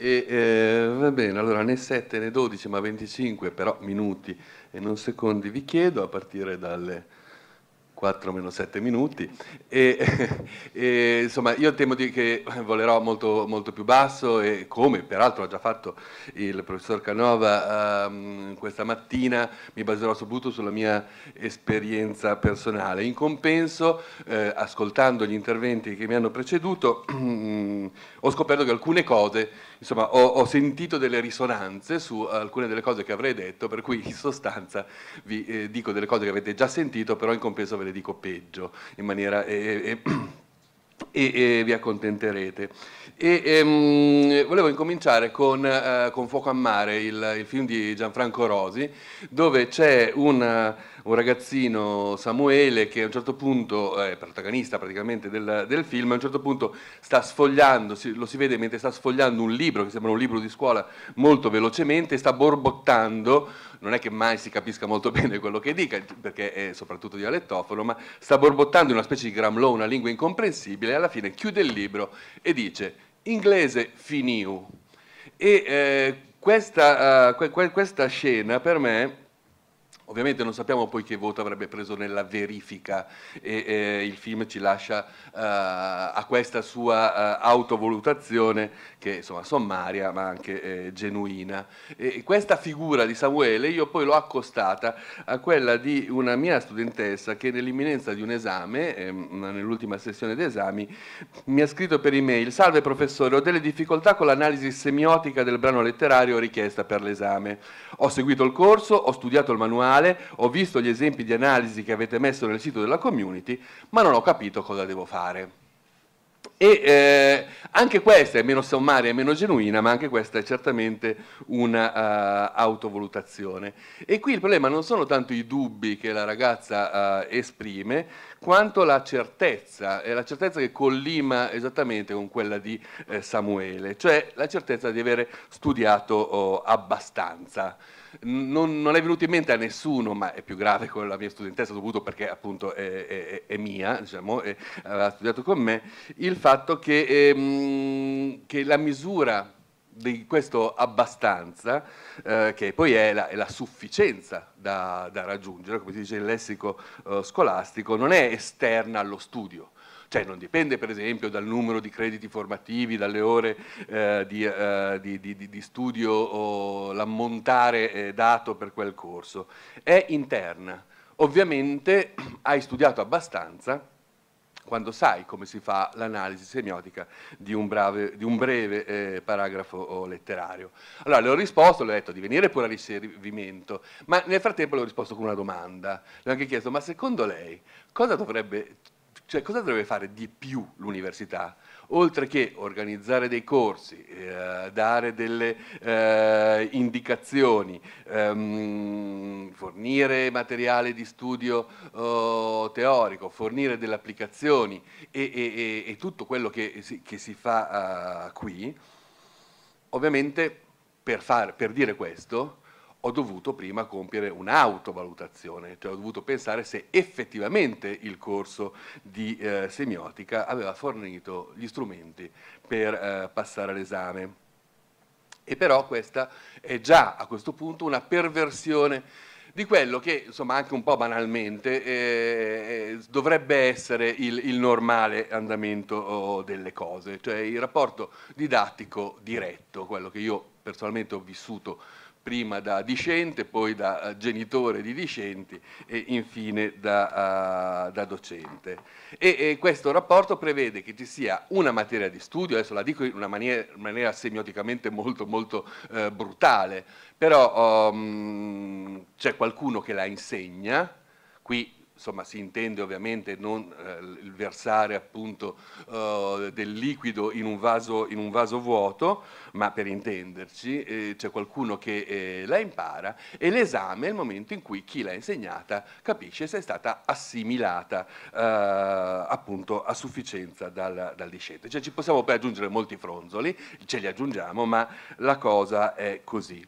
E, eh, va bene, allora né 7 né 12 ma 25 però minuti e non secondi vi chiedo a partire dalle 4 meno 7 minuti e, e, insomma io temo di che volerò molto, molto più basso e come peraltro ha già fatto il professor Canova um, questa mattina mi baserò soprattutto sulla mia esperienza personale in compenso eh, ascoltando gli interventi che mi hanno preceduto ho scoperto che alcune cose insomma, ho, ho, sentito delle risonanze su alcune delle cose che avrei detto, per cui in sostanza vi eh, dico delle cose che avete già sentito, però in compenso ve le dico peggio, in maniera... Eh, e, e, vi accontenterete. E, ehm, volevo incominciare con, eh, con Fuoco a Mare, il, il, film di Gianfranco Rosi, dove c'è un un ragazzino Samuele che a un certo punto, è eh, protagonista praticamente del, del, film, a un certo punto sta sfogliando, si, lo si vede mentre sta sfogliando un libro, che sembra un libro di scuola, molto velocemente, sta borbottando, non è che mai si capisca molto bene quello che dica, perché è soprattutto dialettofono, ma sta borbottando in una specie di gramlò, una lingua incomprensibile, e alla fine chiude il libro e dice inglese finiu. E eh, questa, uh, que, questa scena per me Ovviamente non sappiamo poi che voto avrebbe preso nella verifica e, e il film ci lascia uh, a questa sua uh, autovalutazione che insomma sommaria ma anche eh, genuina. E questa figura di Samuele io poi l'ho accostata a quella di una mia studentessa che nell'imminenza di un esame, eh, nell'ultima sessione d'esami, mi ha scritto per email, salve professore, ho delle difficoltà con l'analisi semiotica del brano letterario richiesta per l'esame. Ho seguito il corso, ho studiato il manuale, fiscale, ho visto gli esempi di analisi che avete messo nel sito della community, ma non ho capito cosa devo fare. E eh, anche questa è meno sommaria, e meno genuina, ma anche questa è certamente un'autovalutazione. Eh, uh, E qui il problema non sono tanto i dubbi che la ragazza uh, esprime, quanto la certezza, è la certezza che collima esattamente con quella di eh, Samuele, cioè la certezza di avere studiato oh, abbastanza non, non, è venuto in mente a nessuno, ma è più grave con la mia studentessa, dovuto perché appunto è, è, è mia, diciamo, è, ha studiato con me, il fatto che, ehm, che la misura di questo abbastanza, eh, che poi è la, è la sufficienza da, da, raggiungere, come si dice nel lessico eh, scolastico, non è esterna allo studio, cioè non dipende per esempio dal numero di crediti formativi, dalle ore eh, di, eh, di, di, di, studio o l'ammontare eh, dato per quel corso, è interna. Ovviamente hai studiato abbastanza quando sai come si fa l'analisi semiotica di un, brave, di un breve eh, paragrafo letterario. Allora le ho risposto, le ho detto di venire pure a all'inserimento, ma nel frattempo le ho risposto con una domanda. Le ho anche chiesto, ma secondo lei cosa dovrebbe cioè cosa dovrebbe fare di più l'università? Oltre che organizzare dei corsi, eh, dare delle eh, indicazioni, ehm, fornire materiale di studio oh, teorico, fornire delle applicazioni e, e, e tutto quello che si, che si fa uh, qui, ovviamente per, far, per dire questo ho dovuto prima compiere un'autovalutazione, cioè ho dovuto pensare se effettivamente il corso di eh, semiotica aveva fornito gli strumenti per eh, passare all'esame. E però questa è già a questo punto una perversione di quello che, insomma, anche un po' banalmente, eh, eh dovrebbe essere il, il normale andamento delle cose, cioè il rapporto didattico diretto, quello che io personalmente ho vissuto prima da discente, poi da eh, genitore di discenti e infine da, uh, da docente. E, e, questo rapporto prevede che ci sia una materia di studio, adesso la dico in una maniera, maniera semioticamente molto, molto uh, brutale, però um, c'è qualcuno che la insegna, qui insomma si intende ovviamente non eh, versare appunto eh, del liquido in un, vaso, in un, vaso, vuoto, ma per intenderci eh, c'è qualcuno che eh, la impara e l'esame è il momento in cui chi l'ha insegnata capisce se è stata assimilata eh, appunto a sufficienza dal, dal discente. Cioè ci possiamo poi aggiungere molti fronzoli, ce li aggiungiamo, ma la cosa è così.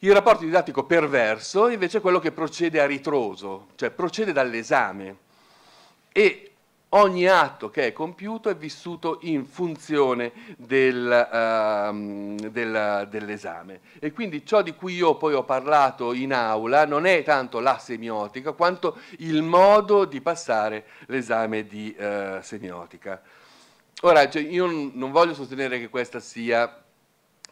Il rapporto didattico perverso invece è quello che procede a ritroso, cioè procede dall'esame e ogni atto che è compiuto è vissuto in funzione del, uh, del, dell'esame. E quindi ciò di cui io poi ho parlato in aula non è tanto la semiotica quanto il modo di passare l'esame di uh, semiotica. Ora, cioè, io non voglio sostenere che questa sia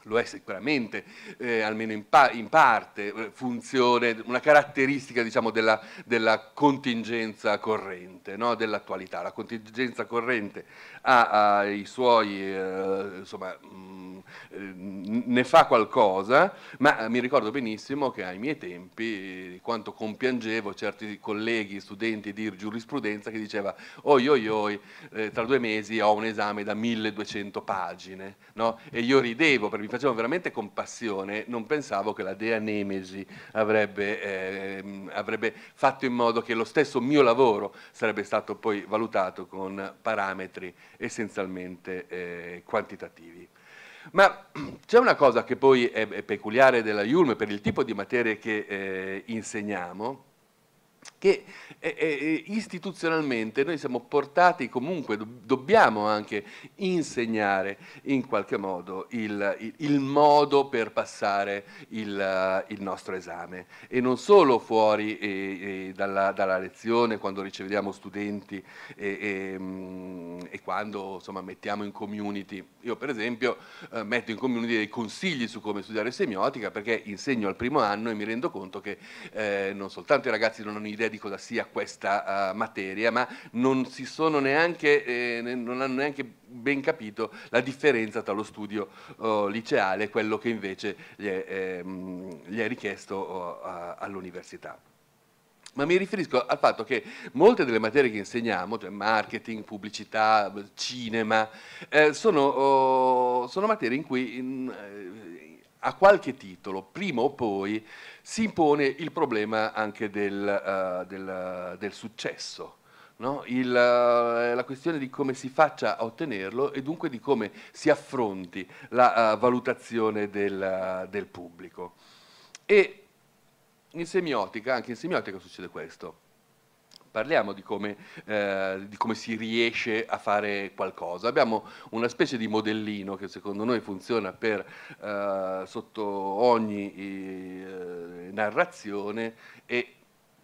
lo è sicuramente, eh, almeno in, pa in parte, eh, funzione, una caratteristica diciamo, della, della, contingenza corrente, no? dell'attualità. La contingenza corrente ai suoi, eh, insomma, mh, mm, ne fa qualcosa, ma mi ricordo benissimo che ai miei tempi quanto compiangevo certi colleghi, studenti di giurisprudenza che diceva oi oi oi, eh, tra due mesi ho un esame da 1200 pagine, no? E io ridevo perché mi facevo veramente compassione, non pensavo che la dea Nemesi avrebbe, eh, avrebbe fatto in modo che lo stesso mio lavoro sarebbe stato poi valutato con parametri essenzialmente eh, quantitativi. Ma c'è una cosa che poi è, peculiare della IULM per il tipo di materie che eh, insegniamo, che eh, eh, istituzionalmente noi siamo portati comunque, do, dobbiamo anche insegnare in qualche modo il, il, il modo per passare il, eh, il, nostro esame e non solo fuori eh, eh, dalla, dalla, lezione quando riceviamo studenti e mm, quando insomma, mettiamo in community. Io per esempio eh, metto in community dei consigli su come studiare semiotica perché insegno al primo anno e mi rendo conto che non soltanto i ragazzi non hanno idea idea di cosa sia questa uh, materia, ma non si sono neanche, eh, non hanno neanche ben capito la differenza tra lo studio uh, liceale e quello che invece gli è, eh, gli è richiesto uh, all'università ma mi riferisco al fatto che molte delle materie che insegniamo, cioè marketing, pubblicità, cinema, eh, sono, oh, sono, materie in cui in, eh, a qualche titolo, prima o poi, si impone il problema anche del, uh, del, del successo. No? Il, eh, la questione di come si faccia a ottenerlo e dunque di come si affronti la uh, valutazione del, del pubblico. E in semiotica, anche in semiotica succede questo parliamo di come, eh, di come, si riesce a fare qualcosa. Abbiamo una specie di modellino che secondo noi funziona per eh, sotto ogni eh, narrazione e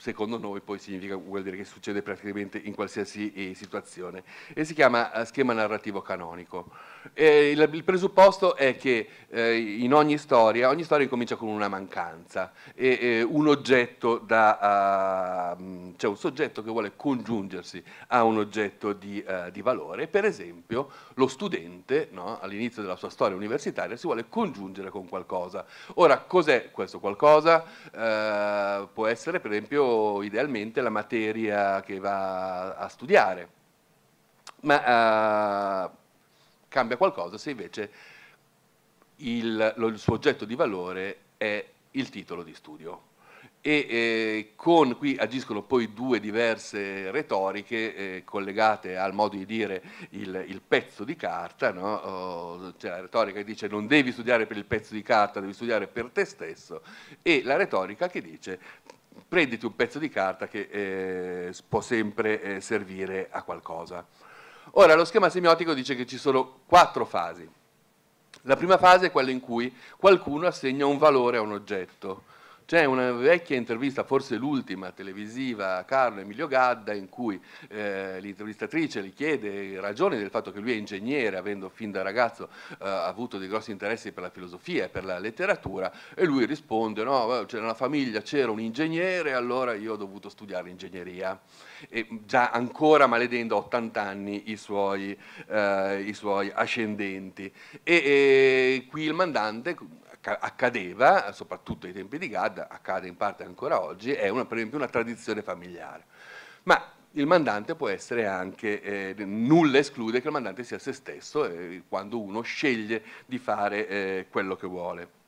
secondo noi poi significa, vuol dire che succede praticamente in qualsiasi eh, situazione e si chiama eh, schema narrativo canonico. Il, il, presupposto è che eh, in ogni storia, ogni storia comincia con una mancanza e eh, un oggetto da, uh, cioè un soggetto che vuole congiungersi a un oggetto di, uh, di valore, per esempio lo studente no, all'inizio della sua storia universitaria si vuole congiungere con qualcosa. Ora cos'è questo qualcosa? Uh, può essere per esempio idealmente la materia che va a studiare. Ma eh, cambia qualcosa se invece il, lo, il, suo oggetto di valore è il titolo di studio. E eh, con, qui agiscono poi due diverse retoriche eh, collegate al modo di dire il, il pezzo di carta, no? cioè la retorica che dice non devi studiare per il pezzo di carta, devi studiare per te stesso, e la retorica che dice prenditi un pezzo di carta che eh, può sempre eh, servire a qualcosa. Ora, lo schema semiotico dice che ci sono quattro fasi. La prima fase è quella in cui qualcuno assegna un valore a un oggetto. C'è una vecchia intervista, forse l'ultima televisiva, a Carlo Emilio Gadda, in cui eh, l'intervistatrice gli chiede ragioni del fatto che lui è ingegnere, avendo fin da ragazzo eh, avuto dei grossi interessi per la filosofia e per la letteratura, e lui risponde, no, c'era una famiglia, c'era un ingegnere, allora io ho dovuto studiare ingegneria. E già ancora maledendo a 80 anni i suoi, eh, i suoi ascendenti. E, e qui il mandante accadeva, soprattutto ai tempi di Gadda, accade in parte ancora oggi, è una, per esempio una tradizione familiare. Ma il mandante può essere anche, eh, nulla esclude che il mandante sia se stesso eh, quando uno sceglie di fare eh, quello che vuole.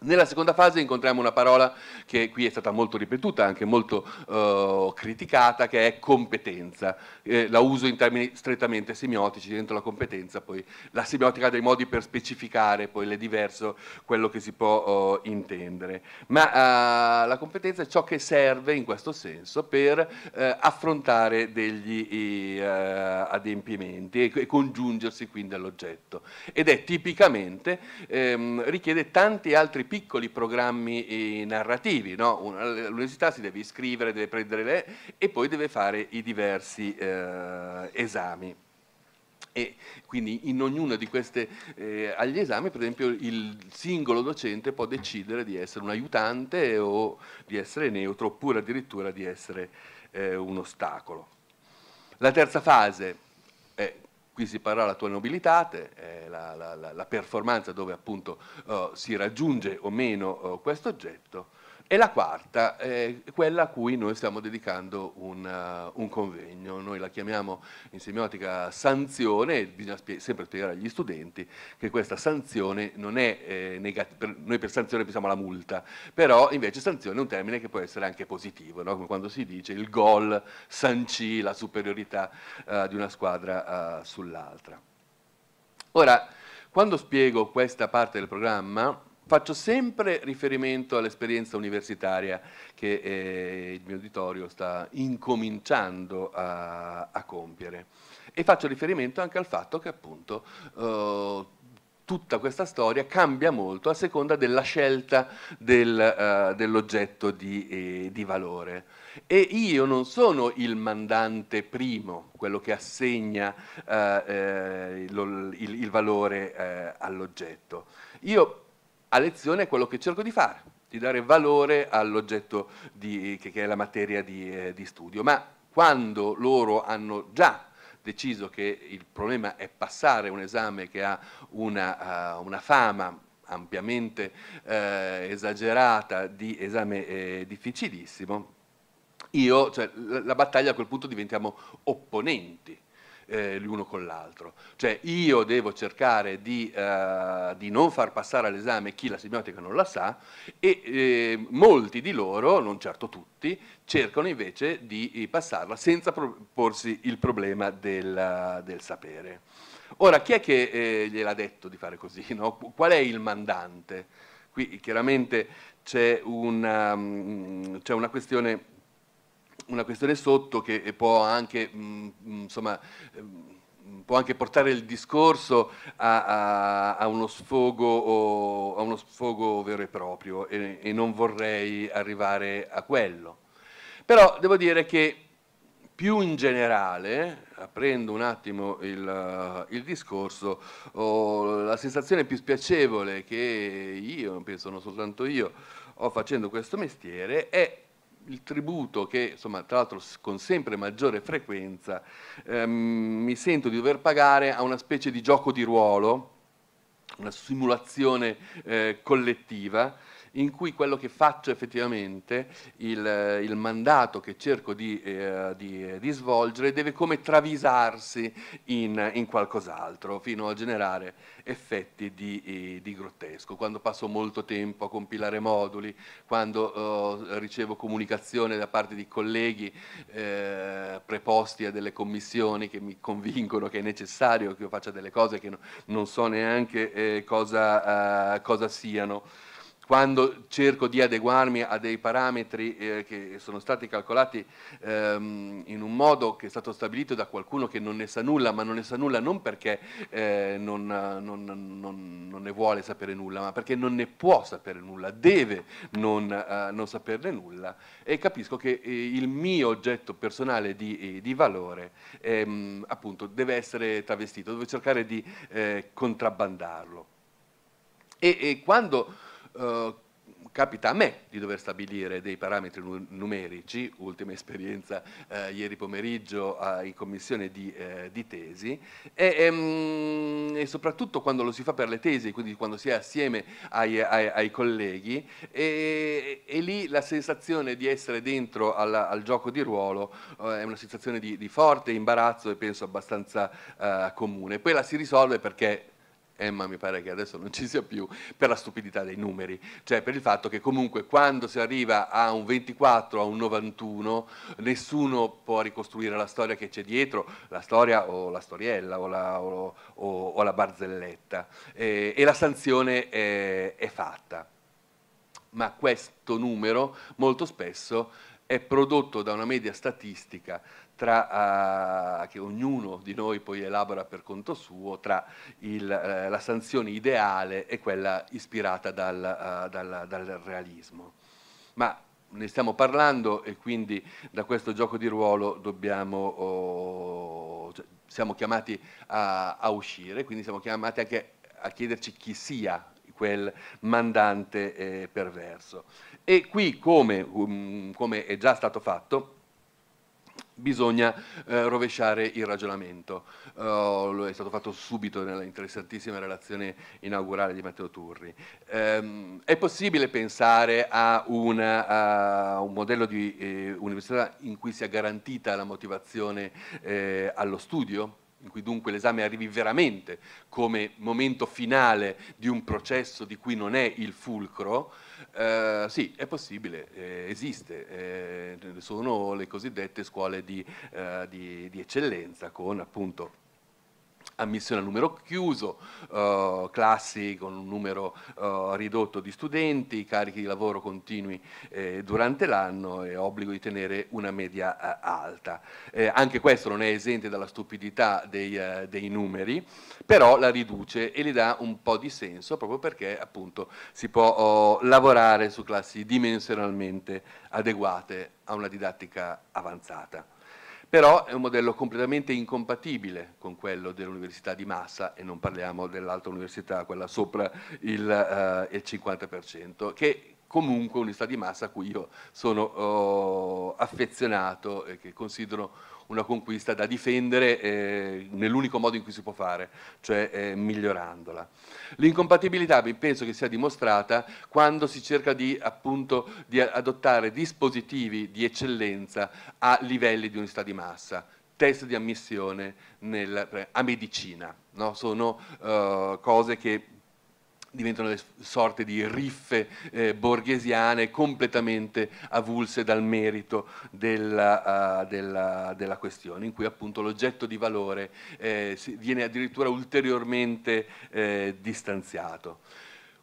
Nella seconda fase incontriamo una parola che qui è stata molto ripetuta, anche molto eh, criticata, che è competenza. Eh, la uso in termini strettamente semiotici, dentro la competenza poi la semiotica ha dei modi per specificare poi è diverso quello che si può eh, intendere. Ma eh, la competenza è ciò che serve in questo senso per eh, affrontare degli eh, adempimenti e, e, congiungersi quindi all'oggetto. Ed è tipicamente, ehm, richiede tanti altri piccoli programmi eh, narrativi, no? all'università si deve iscrivere, deve prendere le e poi deve fare i diversi eh, esami. E quindi in ognuno di queste, eh, agli esami per esempio il singolo docente può decidere di essere un aiutante o di essere neutro oppure addirittura di essere eh, un ostacolo. La terza fase, è qui si parla la tua nobilitate, eh, la, la, la, performance dove appunto eh, si raggiunge o meno eh, questo oggetto, e la quarta è quella a cui noi stiamo dedicando un, uh, un convegno, noi la chiamiamo in semiotica sanzione e bisogna spie sempre spiegare agli studenti che questa sanzione non è eh, negativa, noi per sanzione pensiamo alla multa, però invece sanzione è un termine che può essere anche positivo, no? come quando si dice il gol sancì la superiorità uh, di una squadra uh, sull'altra. Ora, quando spiego questa parte del programma, Faccio sempre riferimento all'esperienza universitaria che eh, il mio auditorio sta incominciando a, a, compiere e faccio riferimento anche al fatto che appunto eh, tutta questa storia cambia molto a seconda della scelta del, eh, dell'oggetto di, eh, di valore e io non sono il mandante primo, quello che assegna eh, eh lo, il, il, valore eh, all'oggetto. Io a lezione è quello che cerco di fare, di dare valore all'oggetto che, che, è la materia di, eh, di studio. Ma quando loro hanno già deciso che il problema è passare un esame che ha una, uh, una fama ampiamente eh, esagerata di esame eh, difficilissimo, io, cioè, la, la battaglia a quel punto diventiamo opponenti eh, l'uno con l'altro. Cioè io devo cercare di, eh, di non far passare all'esame chi la semiotica non la sa e eh, molti di loro, non certo tutti, cercano invece di passarla senza porsi il problema del, del sapere. Ora, chi è che eh, gliel'ha detto di fare così? No? Qual è il mandante? Qui chiaramente c'è una, um, mm, una, questione una questione sotto che eh, può anche, mm, mm, insomma, ehm, può anche portare il discorso a, a, a, uno, sfogo, a uno, sfogo, vero e proprio e, e, non vorrei arrivare a quello. Però devo dire che più in generale, aprendo un attimo il, eh, il discorso, oh, la sensazione più spiacevole che io, penso non soltanto io, ho facendo questo mestiere è il tributo che, insomma, tra l'altro con sempre maggiore frequenza, ehm, mi sento di dover pagare a una specie di gioco di ruolo una simulazione eh, collettiva in cui quello che faccio effettivamente, il, il mandato che cerco di, eh, di, di, svolgere, deve come travisarsi in, in qualcos'altro, fino a generare effetti di, eh, di, grottesco. Quando passo molto tempo a compilare moduli, quando eh, ricevo comunicazione da parte di colleghi eh, preposti a delle commissioni che mi convincono che è necessario che io faccia delle cose che no, non so neanche eh, cosa, eh, cosa siano quando cerco di adeguarmi a dei parametri eh, che sono stati calcolati ehm, in un modo che è stato stabilito da qualcuno che non ne sa nulla, ma non ne sa nulla non perché eh, non, non, non, non, ne vuole sapere nulla, ma perché non ne può sapere nulla, deve non, eh, saperne nulla e capisco che eh, il mio oggetto personale di, eh, di valore ehm, appunto deve essere travestito, devo cercare di eh, contrabbandarlo. E, e quando eh, capita a me di dover stabilire dei parametri numerici, ultima esperienza eh, ieri pomeriggio eh, in commissione di, eh, di tesi, e, ehm, e, soprattutto quando lo si fa per le tesi, quindi quando si è assieme ai, ai, ai colleghi, e, e, lì la sensazione di essere dentro alla, al gioco di ruolo eh, è una sensazione di, di, forte imbarazzo e penso abbastanza eh, comune. Poi la si risolve perché Emma eh, mi pare che adesso non ci sia più, per la stupidità dei numeri, cioè per il fatto che comunque quando si arriva a un 24, a un 91, nessuno può ricostruire la storia che c'è dietro, la storia o la storiella o la, o, o, o la barzelletta eh, e la sanzione è, è fatta ma questo numero molto spesso è prodotto da una media statistica tra, eh, che ognuno di noi poi elabora per conto suo tra il, eh, la sanzione ideale e quella ispirata dal, eh, dal, dal realismo. Ma ne stiamo parlando e quindi da questo gioco di ruolo dobbiamo, oh, cioè, siamo chiamati a, a uscire, quindi siamo chiamati anche a chiederci chi sia quel mandante eh, perverso. E qui, come, um, come è già stato fatto, bisogna eh, rovesciare il ragionamento. Uh, è stato fatto subito nella interessantissima relazione inaugurale di Matteo Turri. Um, è possibile pensare a, una, a un modello di eh, università in cui sia garantita la motivazione eh, allo studio? in cui dunque l'esame arrivi veramente come momento finale di un processo di cui non è il fulcro, eh, sì, è possibile, eh, esiste, eh, sono le cosiddette scuole di, eh, di, di eccellenza con appunto ammissione a numero chiuso, eh, classi con un numero eh, ridotto di studenti, carichi di lavoro continui eh, durante l'anno e obbligo di tenere una media eh, alta. Eh, anche questo non è esente dalla stupidità dei, eh, dei, numeri, però la riduce e le dà un po' di senso proprio perché appunto si può oh, lavorare su classi dimensionalmente adeguate a una didattica avanzata però è un modello completamente incompatibile con quello dell'università di massa e non parliamo dell'altra università, quella sopra il, uh, il 50%, che comunque un'università di massa a cui io sono uh, affezionato e che considero una conquista da difendere eh, nell'unico modo in cui si può fare, cioè eh, migliorandola. L'incompatibilità penso che sia dimostrata quando si cerca di, appunto, di adottare dispositivi di eccellenza a livelli di unità di massa, test di ammissione nel, a medicina. No? Sono uh, cose che diventano le sorte di riffe eh, borghesiane completamente avulse dal merito della, uh, della, della, questione, in cui appunto l'oggetto di valore eh, viene addirittura ulteriormente eh, distanziato.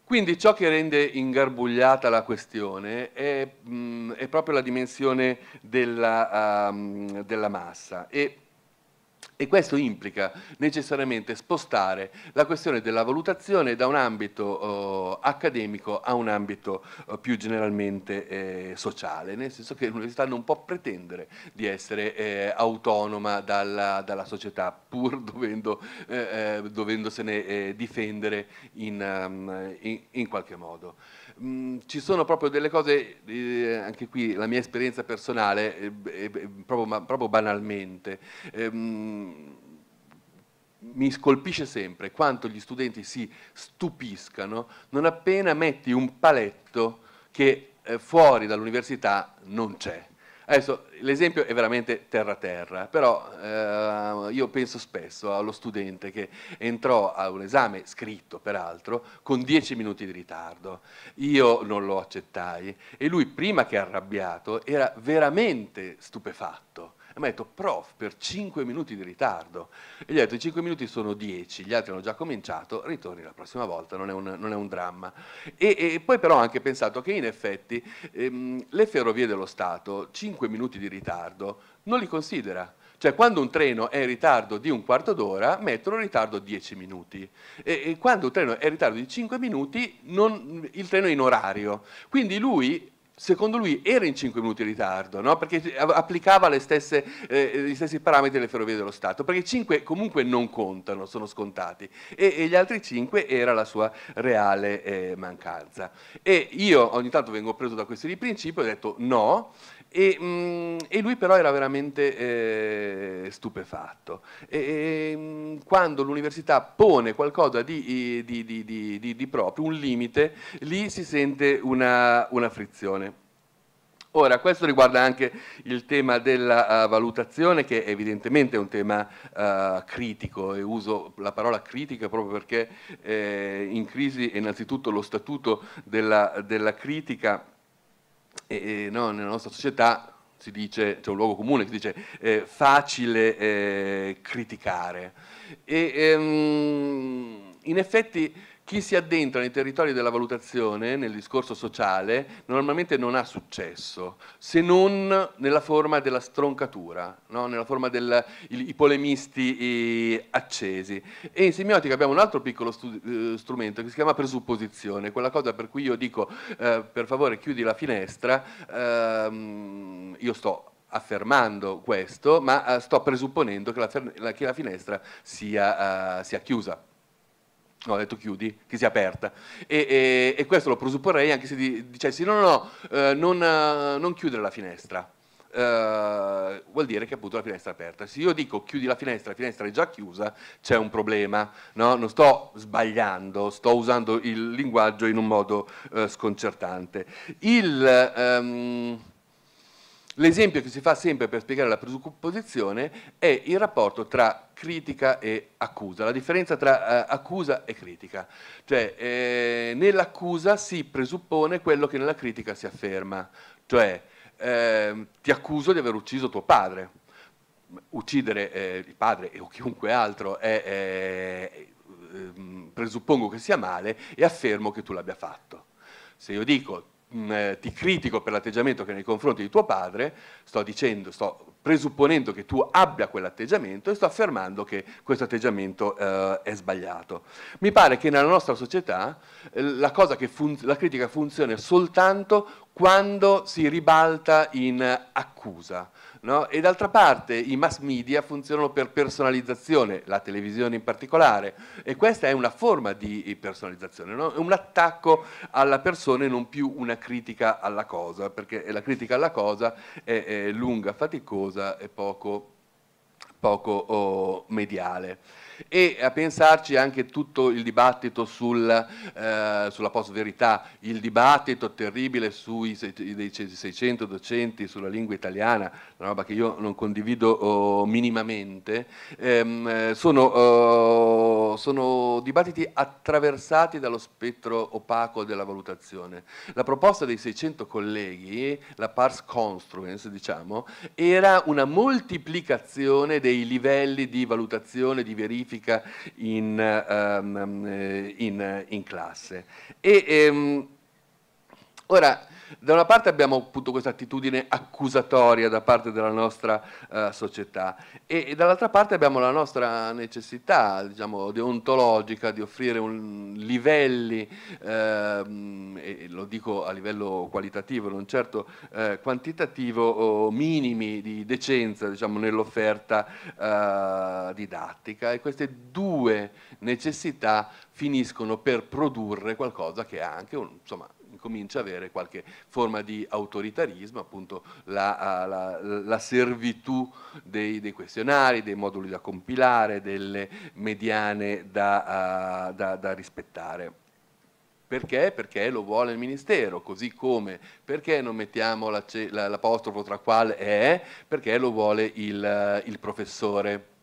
Quindi ciò che rende ingarbugliata la questione è, mh, mm, è proprio la dimensione della, uh, della massa e, e questo implica necessariamente spostare la questione della valutazione da un ambito eh, accademico a un ambito eh, più generalmente eh, sociale, nel senso che l'università non può pretendere di essere eh, autonoma dalla, dalla, società pur dovendo, eh, eh, dovendosene difendere in, ehm, in, in qualche modo. Mm, ci sono proprio delle cose, eh, anche qui la mia esperienza personale, eh, eh proprio, ma, proprio, banalmente. Mh, ehm, mi scolpisce sempre quanto gli studenti si stupiscano non appena metti un paletto che eh, fuori dall'università non c'è. Adesso l'esempio è veramente terra-terra, però eh, io penso spesso allo studente che entrò a un esame scritto, peraltro, con dieci minuti di ritardo. Io non lo accettai e lui, prima che arrabbiato, era veramente stupefatto. E mi ha detto, prof, per 5 minuti di ritardo. E gli ho detto, i 5 minuti sono 10, gli altri hanno già cominciato, ritorni la prossima volta, non è un, non è un dramma. E, e, poi però ho anche pensato che in effetti ehm, le ferrovie dello Stato 5 minuti di ritardo non li considera. Cioè quando un treno è in ritardo di un quarto d'ora mettono in ritardo 10 minuti e, e, quando un treno è in ritardo di 5 minuti non, il treno è in orario. Quindi lui secondo lui era in 5 minuti di ritardo, no? perché applicava stesse, eh, eh, gli stessi parametri delle ferrovie dello Stato, perché 5 comunque non contano, sono scontati, e, e gli altri 5 era la sua reale eh, mancanza. E io ogni tanto vengo preso da questioni di principio e ho detto no, e, mm, e, lui però era veramente eh, stupefatto. E, e, mm, quando l'università pone qualcosa di, di, di, di, proprio, un limite, lì si sente una, una frizione. Ora, questo riguarda anche il tema della uh, valutazione, che evidentemente è un tema uh, critico, e uso la parola critica proprio perché eh, in crisi è innanzitutto lo statuto della, della critica e, no, nella nostra società si dice, c'è un luogo comune che si dice eh, facile eh, criticare. E, ehm, in effetti chi si addentra nei territori della valutazione, nel discorso sociale, normalmente non ha successo, se non nella forma della stroncatura, no? nella forma dei polemisti accesi. E in semiotica abbiamo un altro piccolo stu, eh, strumento che si chiama presupposizione, quella cosa per cui io dico eh, per favore chiudi la finestra, ehm, io sto affermando questo, ma eh, sto presupponendo che la, che la finestra sia, eh, sia chiusa no, ho detto chiudi, che sia aperta. E, e, e questo lo presupporrei anche se dicessi no, no, no, eh, non, eh, non, chiudere la finestra. Eh, vuol dire che appunto la finestra è aperta. Se io dico chiudi la finestra, la finestra è già chiusa, c'è un problema, no? non sto sbagliando, sto usando il linguaggio in un modo eh, sconcertante. Il, ehm, L'esempio che si fa sempre per spiegare la presupposizione è il rapporto tra critica e accusa, la differenza tra eh, accusa e critica. Cioè, eh, nell'accusa si presuppone quello che nella critica si afferma, cioè eh, ti accuso di aver ucciso tuo padre. Uccidere eh, il padre o chiunque altro è, è, ehm, presuppongo che sia male e affermo che tu l'abbia fatto. Se io dico mh, mm, eh, ti critico per l'atteggiamento che hai nei confronti di tuo padre, sto dicendo, sto presupponendo che tu abbia quell'atteggiamento e sto affermando che questo atteggiamento eh, è sbagliato. Mi pare che nella nostra società eh, la, la critica funzioni soltanto quando si ribalta in accusa. No? E d'altra parte i mass media funzionano per personalizzazione, la televisione in particolare, e questa è una forma di personalizzazione, no? un attacco alla persona e non più una critica alla cosa, perché la critica alla cosa è, è lunga, faticosa e poco, poco oh, mediale e a pensarci anche tutto il dibattito sul, eh, sulla post-verità, il dibattito terribile sui 600 docenti sulla lingua italiana, una roba che io non condivido oh, minimamente, ehm, sono, oh, sono dibattiti attraversati dallo spettro opaco della valutazione. La proposta dei 600 colleghi, la pars construence diciamo, era una moltiplicazione dei livelli di valutazione, di verifica, scientifica in, um, in, in classe. E, um, ora, da una parte abbiamo appunto questa attitudine accusatoria da parte della nostra eh, società e, e dall'altra parte abbiamo la nostra necessità, diciamo, deontologica di offrire un, livelli, ehm, e lo dico a livello qualitativo, non certo eh, quantitativo, minimi di decenza diciamo, nell'offerta eh, didattica e queste due necessità finiscono per produrre qualcosa che è anche un, insomma, comincia a avere qualche forma di autoritarismo, appunto la, la, la servitù dei, dei, questionari, dei moduli da compilare, delle mediane da, da, da rispettare. Perché? Perché lo vuole il Ministero, così come perché non mettiamo l'apostrofo tra qual è, perché lo vuole il, il professore.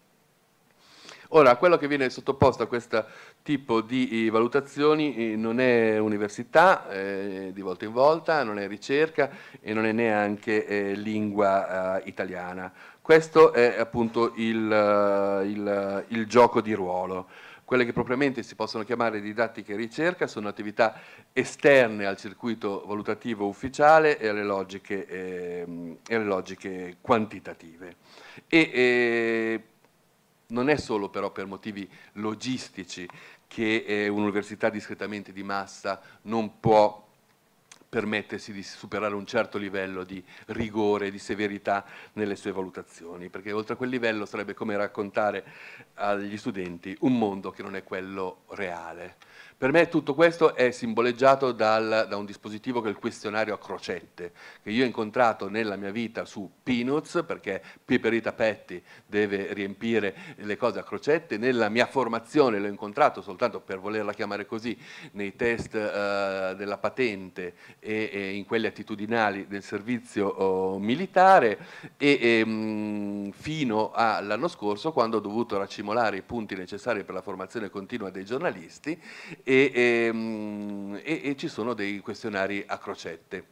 Ora, quello che viene sottoposto a questa tipo di eh, valutazioni eh, non è università eh, di volta in volta, non è ricerca e non è neanche eh, lingua eh, italiana. Questo è appunto il, eh, il, il gioco di ruolo. Quelle che propriamente si possono chiamare didattiche e ricerca sono attività esterne al circuito valutativo ufficiale e alle logiche, eh, alle logiche quantitative. E, eh, non è solo però per motivi logistici che eh, un'università discretamente di massa non può permettersi di superare un certo livello di rigore, di severità nelle sue valutazioni, perché oltre a quel livello sarebbe come raccontare agli studenti un mondo che non è quello reale. Per me tutto questo è simboleggiato dal, da un dispositivo che è il questionario a crocette, che io ho incontrato nella mia vita su Peanuts, perché Piperita Petti deve riempire le cose a crocette, nella mia formazione l'ho incontrato soltanto per volerla chiamare così, nei test eh, della patente e, e, in quelli attitudinali del servizio oh, militare e, e ehm, mh, fino all'anno scorso quando ho dovuto raccimolare i punti necessari per la formazione continua dei giornalisti e, ehm, e, e ci sono dei questionari a crocette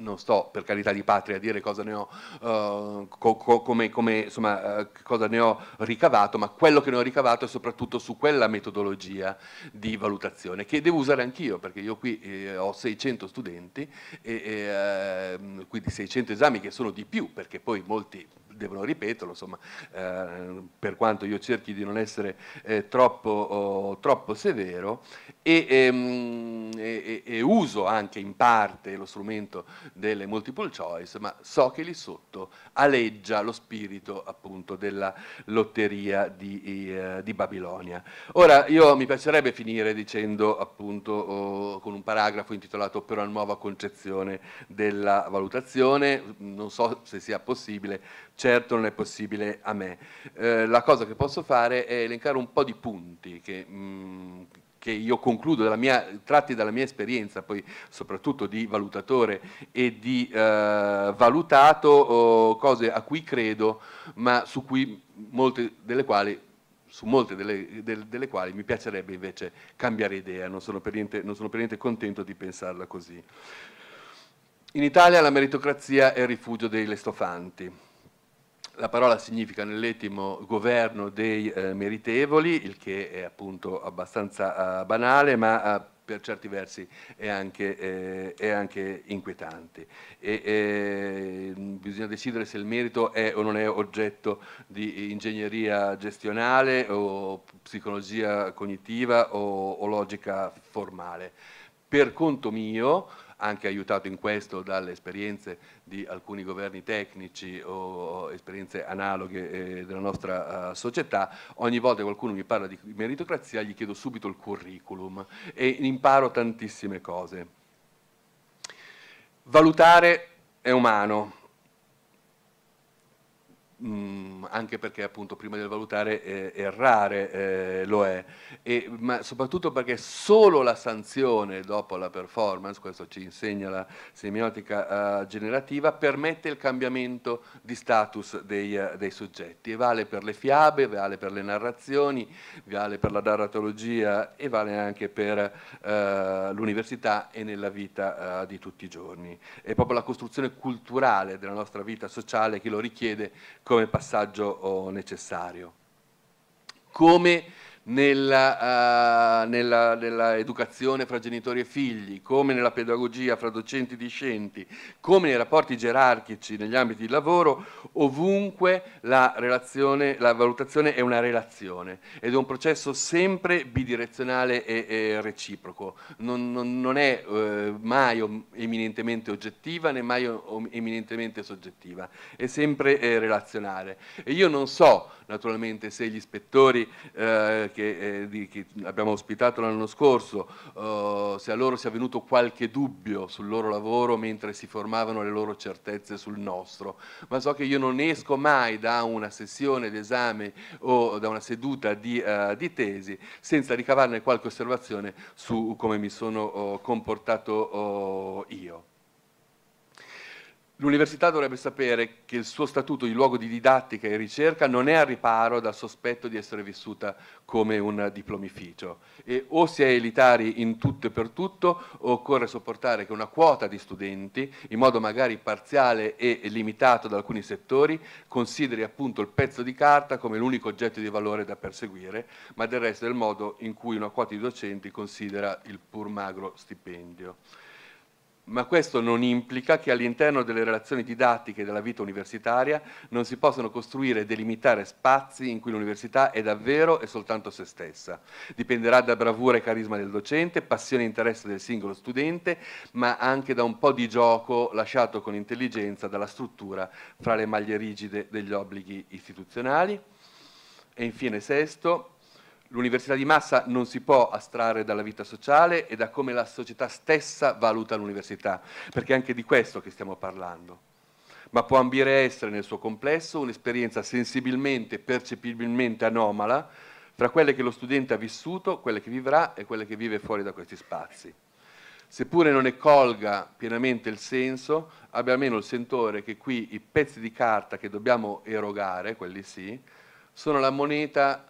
non sto per carità di patria a dire cosa ne ho, uh, co co come, come, insomma, uh, cosa ne ho ricavato, ma quello che ne ho ricavato è soprattutto su quella metodologia di valutazione che devo usare anch'io, perché io qui eh, ho 600 studenti, e, e, uh, quindi 600 esami che sono di più, perché poi molti devono ripeterlo, insomma, eh, per quanto io cerchi di non essere eh, troppo, oh, troppo, severo, e, ehm, e, e, uso anche in parte lo strumento delle multiple choice, ma so che lì sotto aleggia lo spirito appunto della lotteria di, eh, di Babilonia. Ora, io mi piacerebbe finire dicendo appunto oh, con un paragrafo intitolato Per una nuova concezione della valutazione, non so se sia possibile, c'è certo non è possibile a me. Eh, la cosa che posso fare è elencare un po' di punti che, mh, mm, che io concludo, dalla mia, tratti dalla mia esperienza, poi soprattutto di valutatore e di eh, valutato, oh, cose a cui credo, ma su cui molte delle quali su molte delle, delle, delle, quali mi piacerebbe invece cambiare idea, non sono, per niente, non sono per niente contento di pensarla così. In Italia la meritocrazia è il rifugio dei lestofanti, la parola significa nell'etimo governo dei eh, meritevoli, il che è appunto abbastanza eh, banale, ma eh, per certi versi è anche, eh, è anche inquietante. E, eh, bisogna decidere se il merito è o non è oggetto di ingegneria gestionale o psicologia cognitiva o, o logica formale. Per conto mio, anche aiutato in questo dalle esperienze di alcuni governi tecnici o esperienze analoghe eh, della nostra eh, società, ogni volta che qualcuno mi parla di meritocrazia gli chiedo subito il curriculum e imparo tantissime cose. Valutare è umano, mh, mm, anche perché appunto prima del valutare eh, errare eh, lo è, e, ma soprattutto perché solo la sanzione dopo la performance, questo ci insegna la semiotica eh, generativa, permette il cambiamento di status dei, eh, dei, soggetti e vale per le fiabe, vale per le narrazioni, vale per la narratologia e vale anche per eh, l'università e nella vita eh, di tutti i giorni. È proprio la costruzione culturale della nostra vita sociale che lo richiede come passaggio oh, necessario. Come nella, uh, nella, educazione fra genitori e figli, come nella pedagogia fra docenti e discenti, come nei rapporti gerarchici negli ambiti di lavoro, ovunque la, la valutazione è una relazione ed è un processo sempre bidirezionale e, e reciproco, non, non, non è eh, mai eminentemente oggettiva né mai eminentemente soggettiva, è sempre eh, relazionale. E io non so naturalmente se gli ispettori eh, che, eh, di, che, abbiamo ospitato l'anno scorso, eh, se a loro sia venuto qualche dubbio sul loro lavoro mentre si formavano le loro certezze sul nostro, ma so che io non esco mai da una sessione d'esame o da una seduta di, eh, di tesi senza ricavarne qualche osservazione su come mi sono oh, comportato oh, io. L'università dovrebbe sapere che il suo statuto di luogo di didattica e ricerca non è a riparo dal sospetto di essere vissuta come un diplomificio e o si è elitari in tutto e per tutto o occorre sopportare che una quota di studenti, in modo magari parziale e limitato da alcuni settori, consideri appunto il pezzo di carta come l'unico oggetto di valore da perseguire, ma del resto è il modo in cui una quota di docenti considera il pur magro stipendio ma questo non implica che all'interno delle relazioni didattiche della vita universitaria non si possano costruire e delimitare spazi in cui l'università è davvero e soltanto se stessa. Dipenderà da bravura e carisma del docente, passione e interesse del singolo studente, ma anche da un po' di gioco lasciato con intelligenza dalla struttura fra le maglie rigide degli obblighi istituzionali. E infine sesto, L'università di massa non si può astrarre dalla vita sociale e da come la società stessa valuta l'università, perché è anche di questo che stiamo parlando. Ma può ambire essere nel suo complesso un'esperienza sensibilmente, percepibilmente anomala fra quelle che lo studente ha vissuto, quelle che vivrà e quelle che vive fuori da questi spazi. Seppure non ne colga pienamente il senso, abbia almeno il sentore che qui i pezzi di carta che dobbiamo erogare, quelli sì, sono la moneta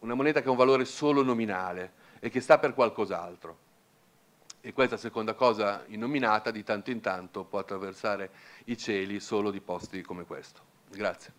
una moneta che ha un valore solo nominale e che sta per qualcos'altro. E questa seconda cosa innominata di tanto in tanto può attraversare i cieli solo di posti come questo. Grazie.